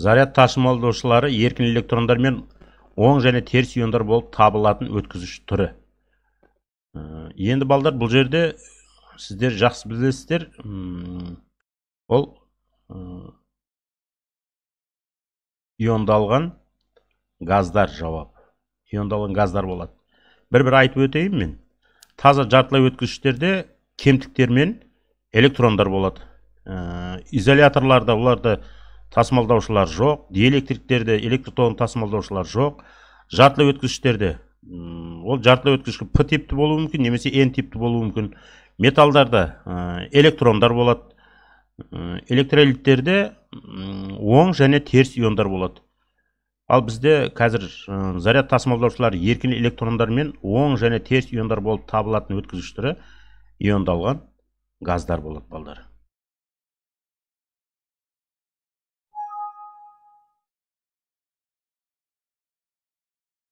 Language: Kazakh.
заряд тасымалдаушылары еркін электрондар мен оң және теріс иондар болып табылатын өткізуші түрі енді балдар бұл жерде сіздер жақсы білесіздер ол иондалған газдар жауап иондалған газдар болады бір бір айтып өтейін мен таза жартылай өткізгіштерде кемтіктермен электрондар болады изоляторларда оларды тасымалдаушылар жоқ диэлектриктерде электр тоғын тасымалдаушылар жоқ жартылай өткізгіштерде ол жартылай өткізгіш п типті болуы мүмкін немесе н типті болуы мүмкін металдарда э, электрондар болады э, электролиттерде оң және теріс иондар болады ал бізде қазір э, заряд тасымалдаушылар еркін электрондар мен оң және теріс иондар болып табылатын өткізгіш иондалған газдар болады балдар